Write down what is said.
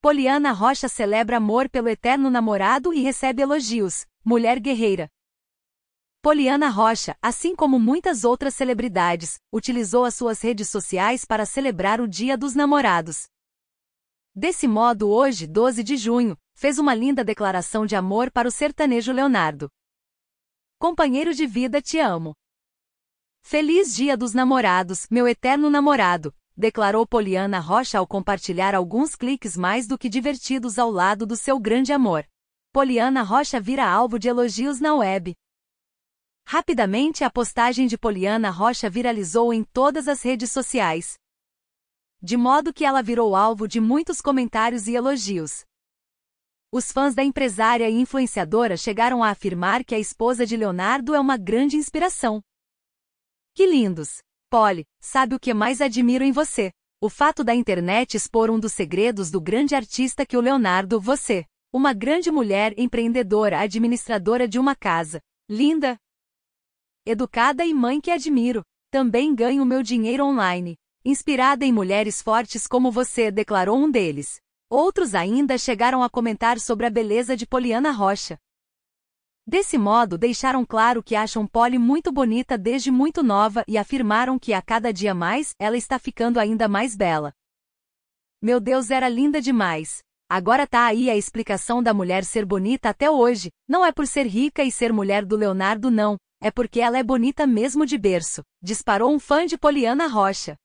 Poliana Rocha celebra amor pelo eterno namorado e recebe elogios. Mulher guerreira. Poliana Rocha, assim como muitas outras celebridades, utilizou as suas redes sociais para celebrar o Dia dos Namorados. Desse modo, hoje, 12 de junho, fez uma linda declaração de amor para o sertanejo Leonardo. Companheiro de vida, te amo. Feliz Dia dos Namorados, meu eterno namorado declarou Poliana Rocha ao compartilhar alguns cliques mais do que divertidos ao lado do seu grande amor. Poliana Rocha vira alvo de elogios na web. Rapidamente a postagem de Poliana Rocha viralizou em todas as redes sociais. De modo que ela virou alvo de muitos comentários e elogios. Os fãs da empresária e influenciadora chegaram a afirmar que a esposa de Leonardo é uma grande inspiração. Que lindos! Polly, sabe o que mais admiro em você? O fato da internet expor um dos segredos do grande artista que o Leonardo você. Uma grande mulher empreendedora, administradora de uma casa. Linda, educada e mãe que admiro. Também ganho meu dinheiro online. Inspirada em mulheres fortes como você, declarou um deles. Outros ainda chegaram a comentar sobre a beleza de Poliana Rocha. Desse modo, deixaram claro que acham Polly muito bonita desde muito nova e afirmaram que a cada dia mais, ela está ficando ainda mais bela. Meu Deus, era linda demais. Agora tá aí a explicação da mulher ser bonita até hoje. Não é por ser rica e ser mulher do Leonardo, não. É porque ela é bonita mesmo de berço. Disparou um fã de Poliana Rocha.